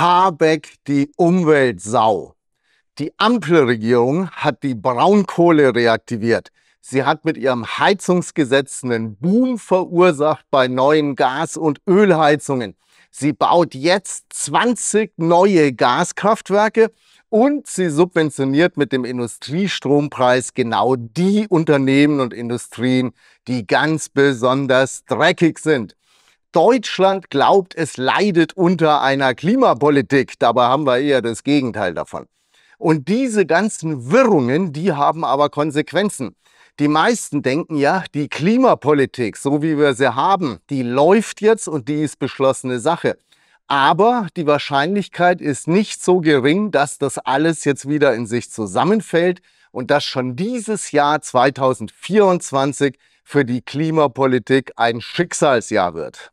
Habeck die Umweltsau. Die Ampelregierung hat die Braunkohle reaktiviert. Sie hat mit ihrem Heizungsgesetz einen Boom verursacht bei neuen Gas- und Ölheizungen. Sie baut jetzt 20 neue Gaskraftwerke und sie subventioniert mit dem Industriestrompreis genau die Unternehmen und Industrien, die ganz besonders dreckig sind. Deutschland glaubt, es leidet unter einer Klimapolitik. Dabei haben wir eher das Gegenteil davon. Und diese ganzen Wirrungen, die haben aber Konsequenzen. Die meisten denken ja, die Klimapolitik, so wie wir sie haben, die läuft jetzt und die ist beschlossene Sache. Aber die Wahrscheinlichkeit ist nicht so gering, dass das alles jetzt wieder in sich zusammenfällt und dass schon dieses Jahr 2024 für die Klimapolitik ein Schicksalsjahr wird.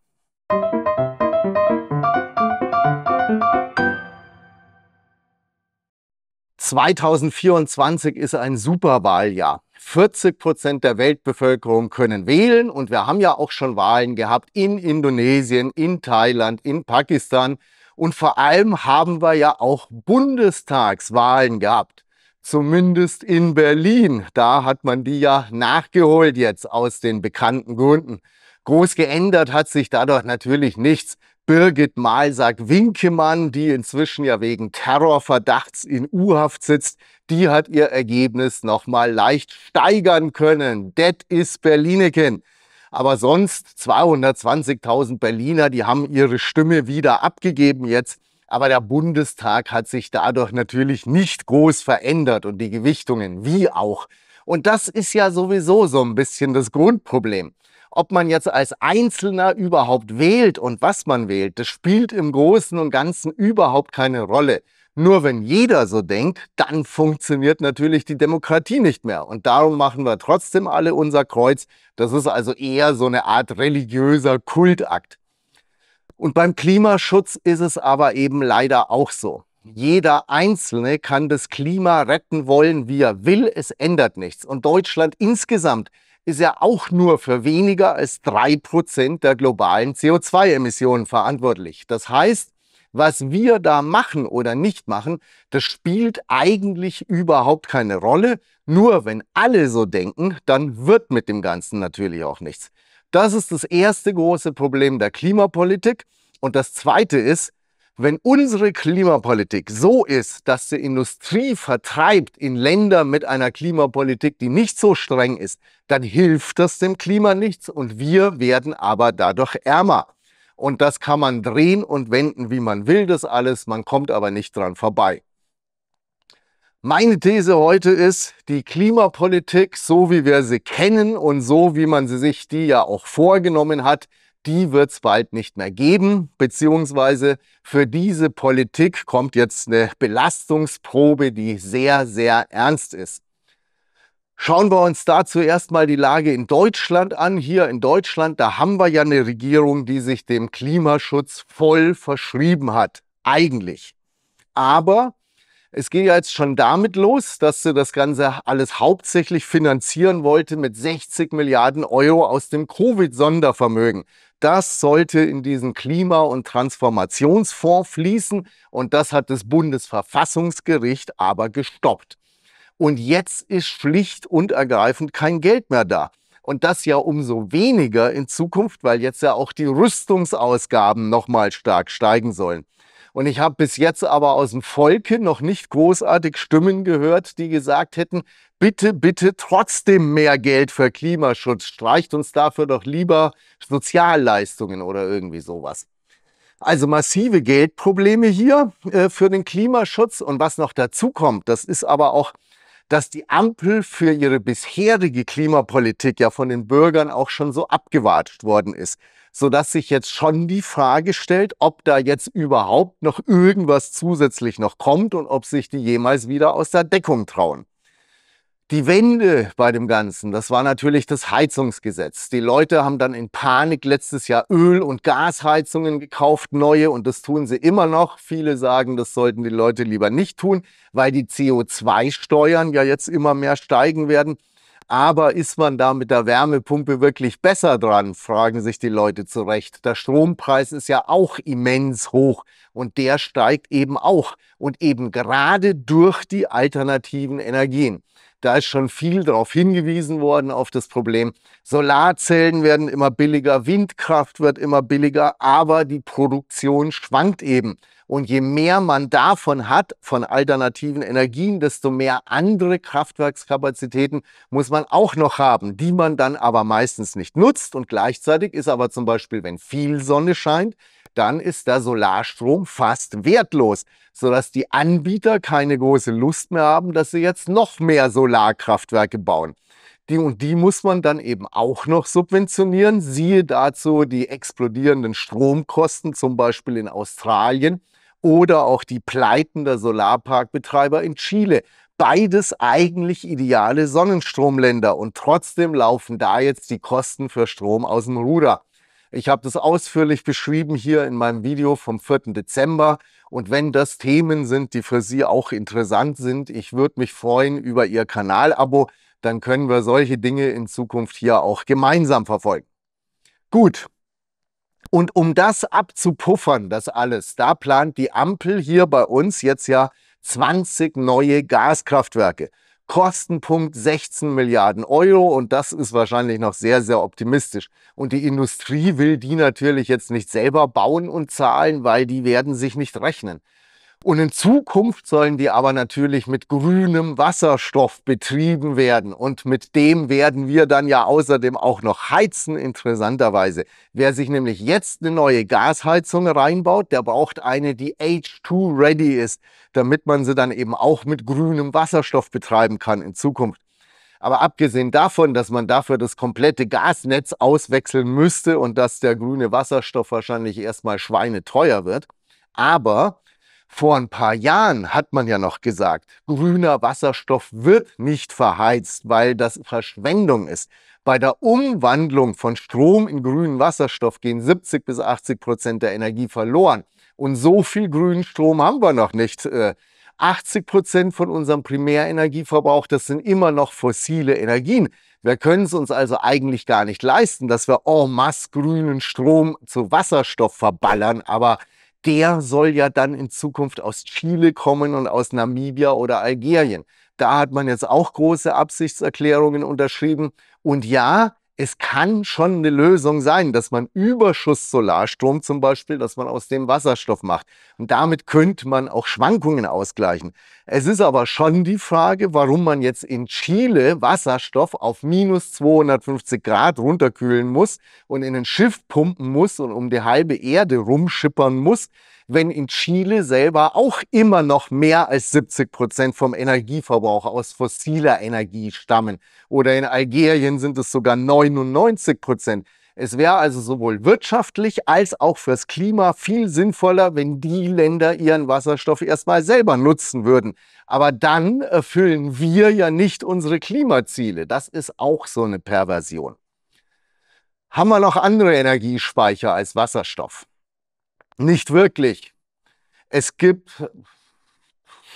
2024 ist ein Superwahljahr. 40 Prozent der Weltbevölkerung können wählen und wir haben ja auch schon Wahlen gehabt in Indonesien, in Thailand, in Pakistan und vor allem haben wir ja auch Bundestagswahlen gehabt. Zumindest in Berlin. Da hat man die ja nachgeholt jetzt aus den bekannten Gründen. Groß geändert hat sich dadurch natürlich nichts. Birgit Malsack-Winkemann, die inzwischen ja wegen Terrorverdachts in U-Haft sitzt, die hat ihr Ergebnis nochmal leicht steigern können. Det is Berlineken. Aber sonst 220.000 Berliner, die haben ihre Stimme wieder abgegeben jetzt. Aber der Bundestag hat sich dadurch natürlich nicht groß verändert und die Gewichtungen wie auch. Und das ist ja sowieso so ein bisschen das Grundproblem ob man jetzt als Einzelner überhaupt wählt und was man wählt, das spielt im Großen und Ganzen überhaupt keine Rolle. Nur wenn jeder so denkt, dann funktioniert natürlich die Demokratie nicht mehr. Und darum machen wir trotzdem alle unser Kreuz. Das ist also eher so eine Art religiöser Kultakt. Und beim Klimaschutz ist es aber eben leider auch so. Jeder Einzelne kann das Klima retten wollen, wie er will. Es ändert nichts. Und Deutschland insgesamt ist ja auch nur für weniger als drei der globalen CO2-Emissionen verantwortlich. Das heißt, was wir da machen oder nicht machen, das spielt eigentlich überhaupt keine Rolle. Nur wenn alle so denken, dann wird mit dem Ganzen natürlich auch nichts. Das ist das erste große Problem der Klimapolitik. Und das zweite ist, wenn unsere Klimapolitik so ist, dass die Industrie vertreibt in Länder mit einer Klimapolitik, die nicht so streng ist, dann hilft das dem Klima nichts und wir werden aber dadurch ärmer. Und das kann man drehen und wenden, wie man will, das alles, man kommt aber nicht dran vorbei. Meine These heute ist, die Klimapolitik, so wie wir sie kennen und so wie man sie sich die ja auch vorgenommen hat, die wird es bald nicht mehr geben, beziehungsweise für diese Politik kommt jetzt eine Belastungsprobe, die sehr, sehr ernst ist. Schauen wir uns dazu erstmal die Lage in Deutschland an. Hier in Deutschland, da haben wir ja eine Regierung, die sich dem Klimaschutz voll verschrieben hat. Eigentlich. Aber es geht ja jetzt schon damit los, dass sie das Ganze alles hauptsächlich finanzieren wollte mit 60 Milliarden Euro aus dem Covid-Sondervermögen das sollte in diesen Klima- und Transformationsfonds fließen. Und das hat das Bundesverfassungsgericht aber gestoppt. Und jetzt ist schlicht und ergreifend kein Geld mehr da. Und das ja umso weniger in Zukunft, weil jetzt ja auch die Rüstungsausgaben nochmal stark steigen sollen. Und ich habe bis jetzt aber aus dem Volke noch nicht großartig Stimmen gehört, die gesagt hätten, bitte, bitte trotzdem mehr Geld für Klimaschutz, streicht uns dafür doch lieber Sozialleistungen oder irgendwie sowas. Also massive Geldprobleme hier äh, für den Klimaschutz. Und was noch dazu kommt, das ist aber auch dass die Ampel für ihre bisherige Klimapolitik ja von den Bürgern auch schon so abgewatscht worden ist, sodass sich jetzt schon die Frage stellt, ob da jetzt überhaupt noch irgendwas zusätzlich noch kommt und ob sich die jemals wieder aus der Deckung trauen. Die Wende bei dem Ganzen, das war natürlich das Heizungsgesetz. Die Leute haben dann in Panik letztes Jahr Öl- und Gasheizungen gekauft, neue, und das tun sie immer noch. Viele sagen, das sollten die Leute lieber nicht tun, weil die CO2-Steuern ja jetzt immer mehr steigen werden. Aber ist man da mit der Wärmepumpe wirklich besser dran, fragen sich die Leute zu Recht. Der Strompreis ist ja auch immens hoch und der steigt eben auch und eben gerade durch die alternativen Energien. Da ist schon viel darauf hingewiesen worden, auf das Problem. Solarzellen werden immer billiger, Windkraft wird immer billiger, aber die Produktion schwankt eben. Und je mehr man davon hat, von alternativen Energien, desto mehr andere Kraftwerkskapazitäten muss man auch noch haben, die man dann aber meistens nicht nutzt. Und gleichzeitig ist aber zum Beispiel, wenn viel Sonne scheint, dann ist der Solarstrom fast wertlos, sodass die Anbieter keine große Lust mehr haben, dass sie jetzt noch mehr Solarkraftwerke bauen. Die und die muss man dann eben auch noch subventionieren. Siehe dazu die explodierenden Stromkosten, zum Beispiel in Australien oder auch die Pleiten der Solarparkbetreiber in Chile. Beides eigentlich ideale Sonnenstromländer und trotzdem laufen da jetzt die Kosten für Strom aus dem Ruder. Ich habe das ausführlich beschrieben hier in meinem Video vom 4. Dezember. Und wenn das Themen sind, die für Sie auch interessant sind, ich würde mich freuen über Ihr Kanalabo. Dann können wir solche Dinge in Zukunft hier auch gemeinsam verfolgen. Gut. Und um das abzupuffern, das alles, da plant die Ampel hier bei uns jetzt ja 20 neue Gaskraftwerke. Kostenpunkt 16 Milliarden Euro und das ist wahrscheinlich noch sehr, sehr optimistisch. Und die Industrie will die natürlich jetzt nicht selber bauen und zahlen, weil die werden sich nicht rechnen. Und in Zukunft sollen die aber natürlich mit grünem Wasserstoff betrieben werden. Und mit dem werden wir dann ja außerdem auch noch heizen, interessanterweise. Wer sich nämlich jetzt eine neue Gasheizung reinbaut, der braucht eine, die H2-ready ist, damit man sie dann eben auch mit grünem Wasserstoff betreiben kann in Zukunft. Aber abgesehen davon, dass man dafür das komplette Gasnetz auswechseln müsste und dass der grüne Wasserstoff wahrscheinlich erstmal schweineteuer wird, aber vor ein paar Jahren hat man ja noch gesagt, grüner Wasserstoff wird nicht verheizt, weil das Verschwendung ist. Bei der Umwandlung von Strom in grünen Wasserstoff gehen 70 bis 80 Prozent der Energie verloren. Und so viel grünen Strom haben wir noch nicht. 80 äh, Prozent von unserem Primärenergieverbrauch, das sind immer noch fossile Energien. Wir können es uns also eigentlich gar nicht leisten, dass wir en masse grünen Strom zu Wasserstoff verballern, aber der soll ja dann in Zukunft aus Chile kommen und aus Namibia oder Algerien. Da hat man jetzt auch große Absichtserklärungen unterschrieben. Und ja, es kann schon eine Lösung sein, dass man Überschuss-Solarstrom zum Beispiel, dass man aus dem Wasserstoff macht. Und damit könnte man auch Schwankungen ausgleichen. Es ist aber schon die Frage, warum man jetzt in Chile Wasserstoff auf minus 250 Grad runterkühlen muss und in ein Schiff pumpen muss und um die halbe Erde rumschippern muss wenn in Chile selber auch immer noch mehr als 70 Prozent vom Energieverbrauch aus fossiler Energie stammen. Oder in Algerien sind es sogar 99 Prozent. Es wäre also sowohl wirtschaftlich als auch fürs Klima viel sinnvoller, wenn die Länder ihren Wasserstoff erstmal selber nutzen würden. Aber dann erfüllen wir ja nicht unsere Klimaziele. Das ist auch so eine Perversion. Haben wir noch andere Energiespeicher als Wasserstoff? Nicht wirklich. Es gibt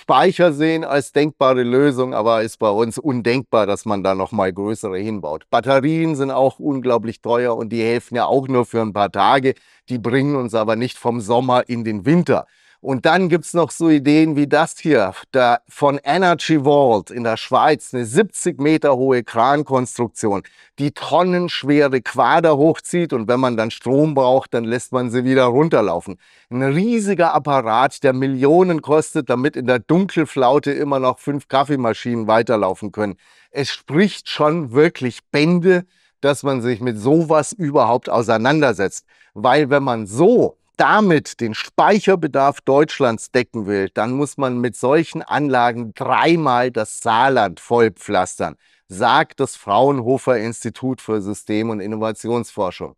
Speicherseen als denkbare Lösung, aber ist bei uns undenkbar, dass man da noch mal größere hinbaut. Batterien sind auch unglaublich teuer und die helfen ja auch nur für ein paar Tage. Die bringen uns aber nicht vom Sommer in den Winter. Und dann gibt's noch so Ideen wie das hier, da von Energy Vault in der Schweiz, eine 70 Meter hohe Krankonstruktion, die tonnenschwere Quader hochzieht und wenn man dann Strom braucht, dann lässt man sie wieder runterlaufen. Ein riesiger Apparat, der Millionen kostet, damit in der Dunkelflaute immer noch fünf Kaffeemaschinen weiterlaufen können. Es spricht schon wirklich Bände dass man sich mit sowas überhaupt auseinandersetzt. Weil wenn man so damit den Speicherbedarf Deutschlands decken will, dann muss man mit solchen Anlagen dreimal das Saarland vollpflastern, sagt das Fraunhofer Institut für System- und Innovationsforschung.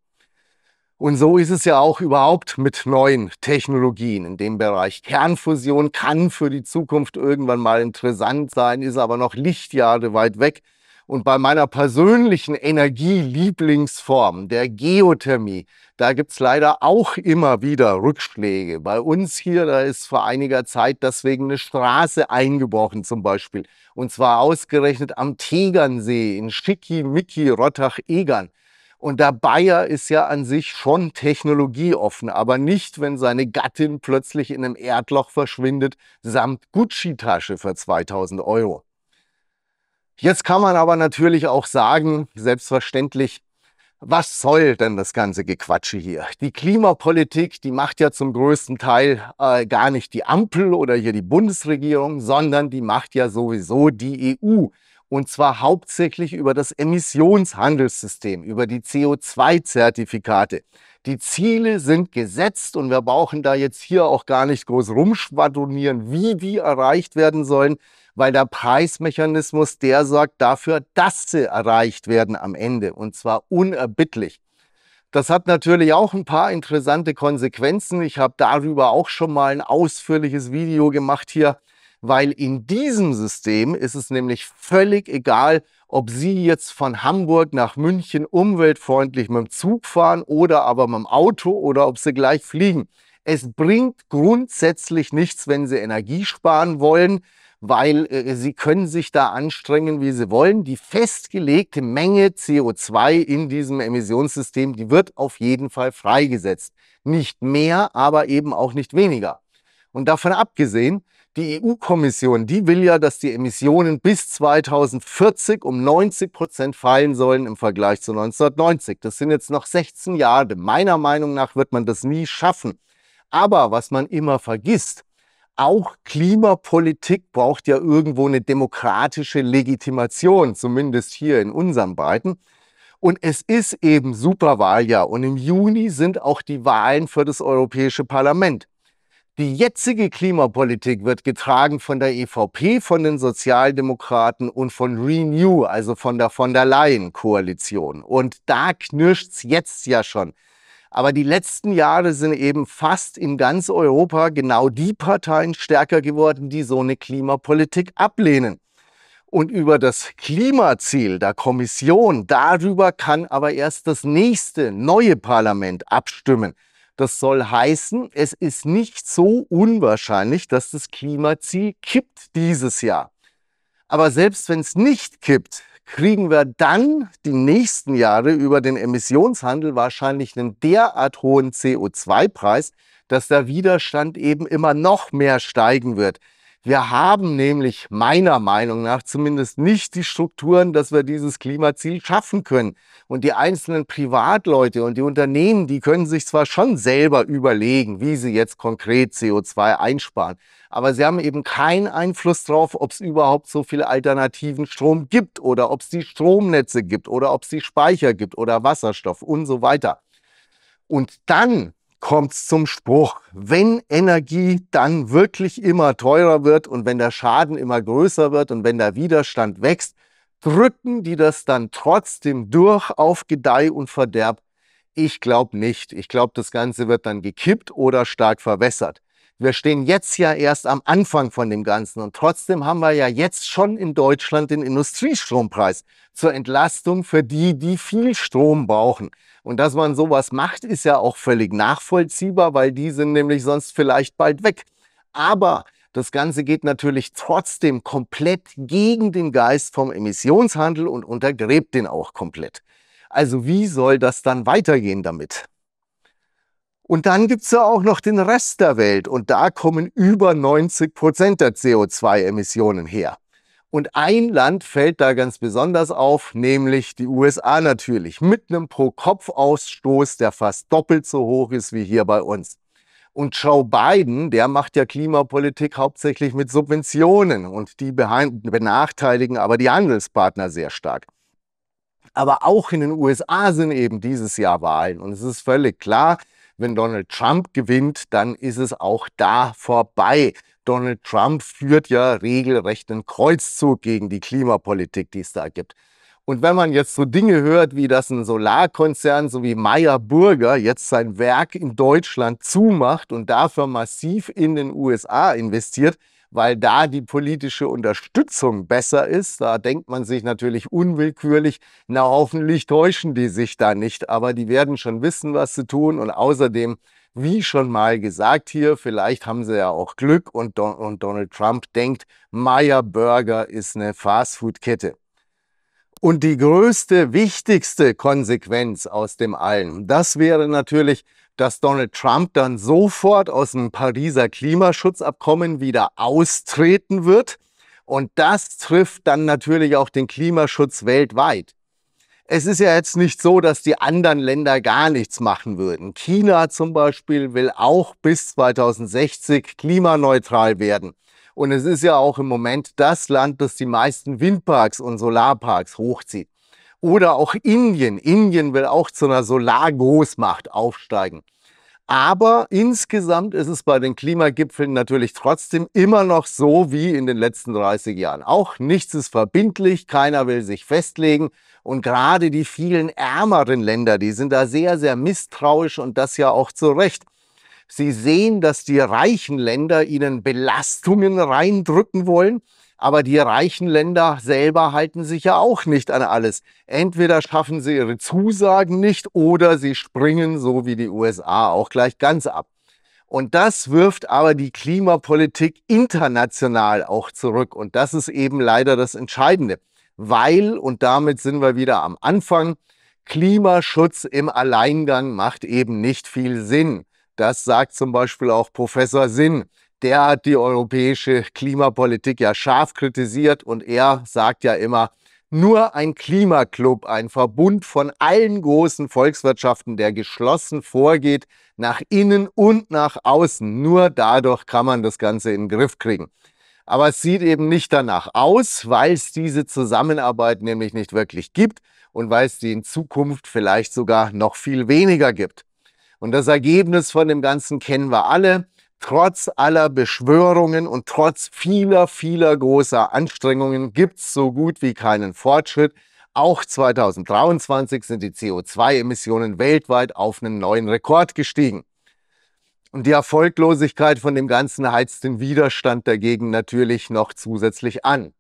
Und so ist es ja auch überhaupt mit neuen Technologien in dem Bereich. Kernfusion kann für die Zukunft irgendwann mal interessant sein, ist aber noch Lichtjahre weit weg. Und bei meiner persönlichen Energielieblingsform, der Geothermie, da gibt's leider auch immer wieder Rückschläge. Bei uns hier, da ist vor einiger Zeit deswegen eine Straße eingebrochen zum Beispiel. Und zwar ausgerechnet am Tegernsee in Schickimicki, Rottach-Egern. Und der Bayer ist ja an sich schon technologieoffen, aber nicht, wenn seine Gattin plötzlich in einem Erdloch verschwindet, samt Gucci-Tasche für 2000 Euro. Jetzt kann man aber natürlich auch sagen, selbstverständlich, was soll denn das ganze Gequatsche hier? Die Klimapolitik, die macht ja zum größten Teil äh, gar nicht die Ampel oder hier die Bundesregierung, sondern die macht ja sowieso die EU. Und zwar hauptsächlich über das Emissionshandelssystem, über die CO2-Zertifikate. Die Ziele sind gesetzt und wir brauchen da jetzt hier auch gar nicht groß rumschwadronieren, wie die erreicht werden sollen, weil der Preismechanismus, der sorgt dafür, dass sie erreicht werden am Ende und zwar unerbittlich. Das hat natürlich auch ein paar interessante Konsequenzen. Ich habe darüber auch schon mal ein ausführliches Video gemacht hier, weil in diesem System ist es nämlich völlig egal, ob Sie jetzt von Hamburg nach München umweltfreundlich mit dem Zug fahren oder aber mit dem Auto oder ob Sie gleich fliegen. Es bringt grundsätzlich nichts, wenn Sie Energie sparen wollen, weil äh, sie können sich da anstrengen, wie sie wollen. Die festgelegte Menge CO2 in diesem Emissionssystem, die wird auf jeden Fall freigesetzt. Nicht mehr, aber eben auch nicht weniger. Und davon abgesehen, die EU-Kommission, die will ja, dass die Emissionen bis 2040 um 90 Prozent fallen sollen im Vergleich zu 1990. Das sind jetzt noch 16 Jahre. Meiner Meinung nach wird man das nie schaffen. Aber was man immer vergisst, auch Klimapolitik braucht ja irgendwo eine demokratische Legitimation, zumindest hier in unserem Breiten. Und es ist eben Superwahljahr und im Juni sind auch die Wahlen für das Europäische Parlament. Die jetzige Klimapolitik wird getragen von der EVP, von den Sozialdemokraten und von Renew, also von der von der Leyen-Koalition. Und da knirscht es jetzt ja schon. Aber die letzten Jahre sind eben fast in ganz Europa genau die Parteien stärker geworden, die so eine Klimapolitik ablehnen. Und über das Klimaziel der Kommission, darüber kann aber erst das nächste neue Parlament abstimmen. Das soll heißen, es ist nicht so unwahrscheinlich, dass das Klimaziel kippt dieses Jahr. Aber selbst wenn es nicht kippt, kriegen wir dann die nächsten Jahre über den Emissionshandel wahrscheinlich einen derart hohen CO2-Preis, dass der Widerstand eben immer noch mehr steigen wird. Wir haben nämlich meiner Meinung nach zumindest nicht die Strukturen, dass wir dieses Klimaziel schaffen können. Und die einzelnen Privatleute und die Unternehmen, die können sich zwar schon selber überlegen, wie sie jetzt konkret CO2 einsparen, aber sie haben eben keinen Einfluss darauf, ob es überhaupt so viele alternativen Strom gibt oder ob es die Stromnetze gibt oder ob es die Speicher gibt oder Wasserstoff und so weiter. Und dann kommt's zum Spruch. Wenn Energie dann wirklich immer teurer wird und wenn der Schaden immer größer wird und wenn der Widerstand wächst, drücken die das dann trotzdem durch auf Gedeih und Verderb? Ich glaube nicht. Ich glaube, das Ganze wird dann gekippt oder stark verwässert. Wir stehen jetzt ja erst am Anfang von dem Ganzen und trotzdem haben wir ja jetzt schon in Deutschland den Industriestrompreis zur Entlastung für die, die viel Strom brauchen. Und dass man sowas macht, ist ja auch völlig nachvollziehbar, weil die sind nämlich sonst vielleicht bald weg. Aber das Ganze geht natürlich trotzdem komplett gegen den Geist vom Emissionshandel und untergräbt den auch komplett. Also wie soll das dann weitergehen damit? Und dann gibt es ja auch noch den Rest der Welt und da kommen über 90 Prozent der CO2-Emissionen her. Und ein Land fällt da ganz besonders auf, nämlich die USA natürlich, mit einem Pro-Kopf-Ausstoß, der fast doppelt so hoch ist wie hier bei uns. Und Joe Biden, der macht ja Klimapolitik hauptsächlich mit Subventionen und die benachteiligen aber die Handelspartner sehr stark. Aber auch in den USA sind eben dieses Jahr Wahlen und es ist völlig klar, wenn Donald Trump gewinnt, dann ist es auch da vorbei. Donald Trump führt ja regelrecht einen Kreuzzug gegen die Klimapolitik, die es da gibt. Und wenn man jetzt so Dinge hört, wie dass ein Solarkonzern, so wie Meyer Burger, jetzt sein Werk in Deutschland zumacht und dafür massiv in den USA investiert, weil da die politische Unterstützung besser ist. Da denkt man sich natürlich unwillkürlich, na hoffentlich täuschen die sich da nicht, aber die werden schon wissen, was zu tun und außerdem wie schon mal gesagt hier, vielleicht haben sie ja auch Glück und, Don und Donald Trump denkt, Meyer Burger ist eine Fastfood-Kette. Und die größte, wichtigste Konsequenz aus dem allen, das wäre natürlich, dass Donald Trump dann sofort aus dem Pariser Klimaschutzabkommen wieder austreten wird. Und das trifft dann natürlich auch den Klimaschutz weltweit. Es ist ja jetzt nicht so, dass die anderen Länder gar nichts machen würden. China zum Beispiel will auch bis 2060 klimaneutral werden. Und es ist ja auch im Moment das Land, das die meisten Windparks und Solarparks hochzieht. Oder auch Indien. Indien will auch zu einer Solargroßmacht aufsteigen. Aber insgesamt ist es bei den Klimagipfeln natürlich trotzdem immer noch so wie in den letzten 30 Jahren. Auch nichts ist verbindlich, keiner will sich festlegen. Und gerade die vielen ärmeren Länder, die sind da sehr, sehr misstrauisch und das ja auch zu Recht. Sie sehen, dass die reichen Länder ihnen Belastungen reindrücken wollen aber die reichen Länder selber halten sich ja auch nicht an alles. Entweder schaffen sie ihre Zusagen nicht oder sie springen, so wie die USA, auch gleich ganz ab. Und das wirft aber die Klimapolitik international auch zurück. Und das ist eben leider das Entscheidende. Weil, und damit sind wir wieder am Anfang, Klimaschutz im Alleingang macht eben nicht viel Sinn. Das sagt zum Beispiel auch Professor Sinn der hat die europäische Klimapolitik ja scharf kritisiert und er sagt ja immer, nur ein Klimaclub, ein Verbund von allen großen Volkswirtschaften, der geschlossen vorgeht, nach innen und nach außen. Nur dadurch kann man das Ganze in den Griff kriegen. Aber es sieht eben nicht danach aus, weil es diese Zusammenarbeit nämlich nicht wirklich gibt und weil es die in Zukunft vielleicht sogar noch viel weniger gibt. Und das Ergebnis von dem Ganzen kennen wir alle. Trotz aller Beschwörungen und trotz vieler, vieler großer Anstrengungen gibt es so gut wie keinen Fortschritt. Auch 2023 sind die CO2-Emissionen weltweit auf einen neuen Rekord gestiegen. Und die Erfolglosigkeit von dem Ganzen heizt den Widerstand dagegen natürlich noch zusätzlich an.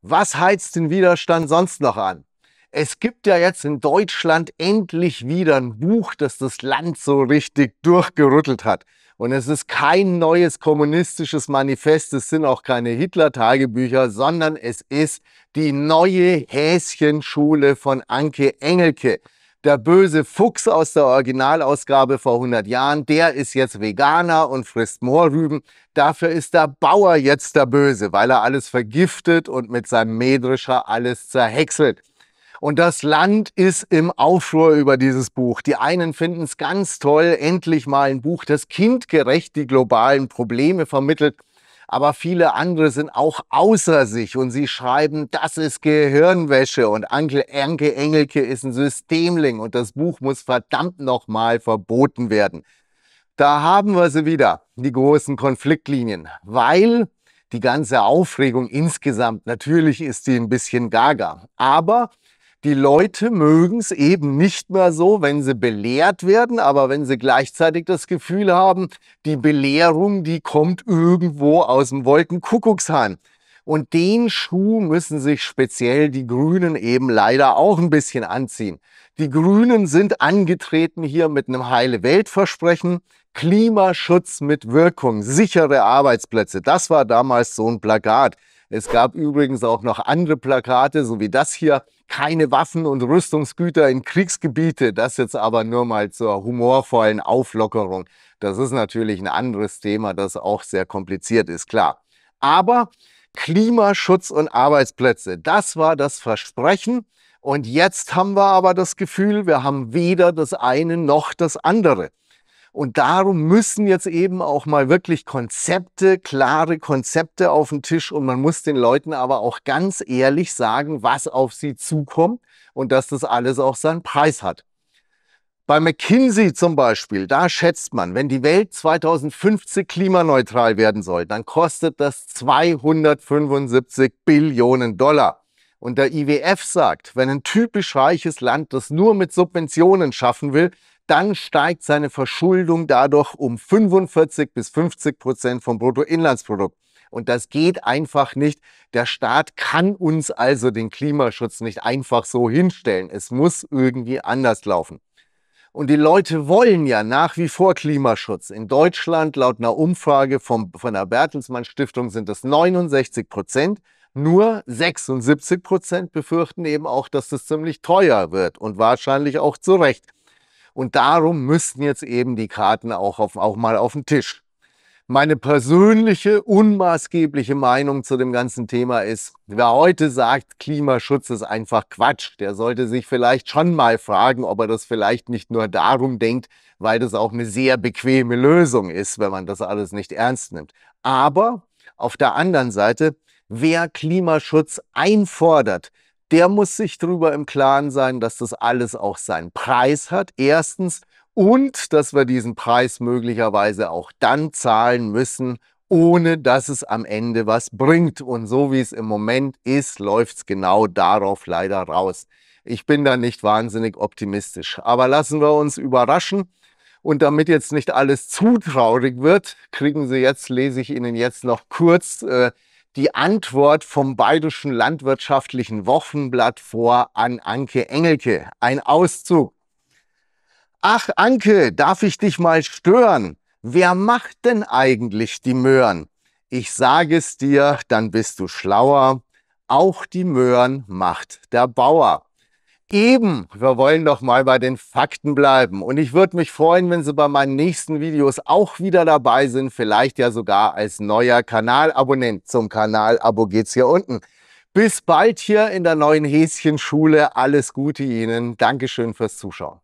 Was heizt den Widerstand sonst noch an? Es gibt ja jetzt in Deutschland endlich wieder ein Buch, das das Land so richtig durchgerüttelt hat. Und es ist kein neues kommunistisches Manifest, es sind auch keine Hitler-Tagebücher, sondern es ist die neue Häschenschule von Anke Engelke. Der böse Fuchs aus der Originalausgabe vor 100 Jahren, der ist jetzt Veganer und frisst Mohrrüben. Dafür ist der Bauer jetzt der Böse, weil er alles vergiftet und mit seinem Mähdrescher alles zerhäckselt. Und das Land ist im Aufruhr über dieses Buch. Die einen finden es ganz toll, endlich mal ein Buch, das kindgerecht die globalen Probleme vermittelt. Aber viele andere sind auch außer sich und sie schreiben, das ist Gehirnwäsche und Anke Engelke ist ein Systemling und das Buch muss verdammt nochmal verboten werden. Da haben wir sie wieder, die großen Konfliktlinien, weil die ganze Aufregung insgesamt, natürlich ist die ein bisschen gaga, aber die Leute mögen es eben nicht mehr so, wenn sie belehrt werden, aber wenn sie gleichzeitig das Gefühl haben, die Belehrung, die kommt irgendwo aus dem Wolkenkuckucksheim. Und den Schuh müssen sich speziell die Grünen eben leider auch ein bisschen anziehen. Die Grünen sind angetreten hier mit einem heile Weltversprechen. Klimaschutz mit Wirkung, sichere Arbeitsplätze. Das war damals so ein Plakat. Es gab übrigens auch noch andere Plakate, so wie das hier, keine Waffen und Rüstungsgüter in Kriegsgebiete. Das jetzt aber nur mal zur humorvollen Auflockerung. Das ist natürlich ein anderes Thema, das auch sehr kompliziert ist, klar. Aber Klimaschutz und Arbeitsplätze, das war das Versprechen. Und jetzt haben wir aber das Gefühl, wir haben weder das eine noch das andere. Und darum müssen jetzt eben auch mal wirklich Konzepte, klare Konzepte auf den Tisch. Und man muss den Leuten aber auch ganz ehrlich sagen, was auf sie zukommt und dass das alles auch seinen Preis hat. Bei McKinsey zum Beispiel, da schätzt man, wenn die Welt 2050 klimaneutral werden soll, dann kostet das 275 Billionen Dollar. Und der IWF sagt, wenn ein typisch reiches Land das nur mit Subventionen schaffen will, dann steigt seine Verschuldung dadurch um 45 bis 50 Prozent vom Bruttoinlandsprodukt. Und das geht einfach nicht. Der Staat kann uns also den Klimaschutz nicht einfach so hinstellen. Es muss irgendwie anders laufen. Und die Leute wollen ja nach wie vor Klimaschutz. In Deutschland, laut einer Umfrage vom, von der Bertelsmann Stiftung, sind das 69 Prozent. Nur 76 Prozent befürchten eben auch, dass das ziemlich teuer wird und wahrscheinlich auch zu Recht. Und darum müssten jetzt eben die Karten auch, auf, auch mal auf den Tisch. Meine persönliche, unmaßgebliche Meinung zu dem ganzen Thema ist, wer heute sagt, Klimaschutz ist einfach Quatsch, der sollte sich vielleicht schon mal fragen, ob er das vielleicht nicht nur darum denkt, weil das auch eine sehr bequeme Lösung ist, wenn man das alles nicht ernst nimmt. Aber auf der anderen Seite, wer Klimaschutz einfordert, der muss sich darüber im Klaren sein, dass das alles auch seinen Preis hat. Erstens. Und dass wir diesen Preis möglicherweise auch dann zahlen müssen, ohne dass es am Ende was bringt. Und so wie es im Moment ist, läuft es genau darauf leider raus. Ich bin da nicht wahnsinnig optimistisch. Aber lassen wir uns überraschen. Und damit jetzt nicht alles zu traurig wird, kriegen Sie jetzt, lese ich Ihnen jetzt noch kurz äh, die Antwort vom Bayerischen Landwirtschaftlichen Wochenblatt vor an Anke Engelke. Ein Auszug. Ach, Anke, darf ich dich mal stören? Wer macht denn eigentlich die Möhren? Ich sage es dir, dann bist du schlauer. Auch die Möhren macht der Bauer. Eben, wir wollen doch mal bei den Fakten bleiben. Und ich würde mich freuen, wenn Sie bei meinen nächsten Videos auch wieder dabei sind, vielleicht ja sogar als neuer Kanalabonnent. Zum Kanalabo geht's hier unten. Bis bald hier in der neuen Häschenschule. Alles Gute Ihnen. Dankeschön fürs Zuschauen.